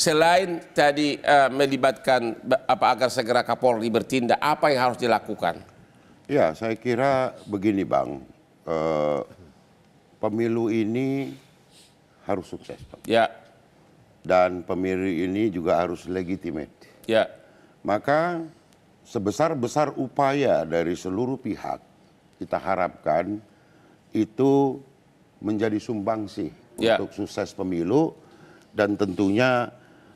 selain tadi uh, melibatkan apa agar segera Kapolri bertindak, apa yang harus dilakukan? Ya, saya kira begini, Bang. Uh, pemilu ini harus sukses, Bang. Ya. Dan pemilu ini juga harus legitimate. Ya. Maka sebesar-besar upaya dari seluruh pihak kita harapkan itu menjadi sumbangsih ya. untuk sukses pemilu dan tentunya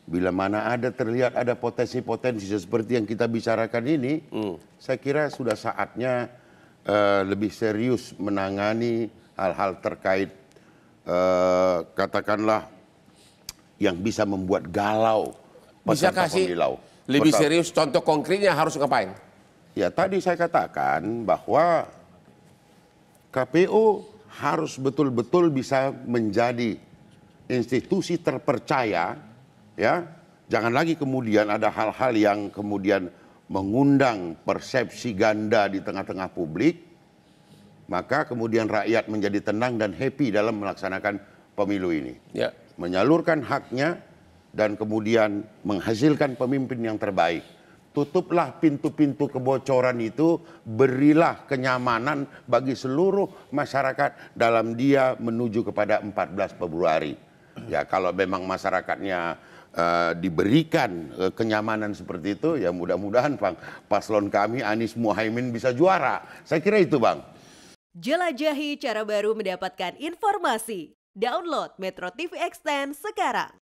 Bila mana ada terlihat ada potensi-potensi seperti yang kita bicarakan ini, hmm. saya kira sudah saatnya uh, lebih serius menangani hal-hal terkait uh, katakanlah yang bisa membuat galau bisa kasih pemilau. lebih Pertama, serius contoh konkretnya harus ngapain? Ya tadi saya katakan bahwa KPU harus betul-betul bisa menjadi institusi terpercaya ya jangan lagi kemudian ada hal-hal yang kemudian mengundang persepsi ganda di tengah-tengah publik maka kemudian rakyat menjadi tenang dan happy dalam melaksanakan pemilu ini ya. menyalurkan haknya dan kemudian menghasilkan pemimpin yang terbaik tutuplah pintu-pintu kebocoran itu, berilah kenyamanan bagi seluruh masyarakat dalam dia menuju kepada 14 Februari. Ya kalau memang masyarakatnya uh, diberikan uh, kenyamanan seperti itu, ya mudah-mudahan bang paslon kami Anies Muhaimin bisa juara. Saya kira itu bang. Jelajahi cara baru mendapatkan informasi. Download Metro TV Extend sekarang.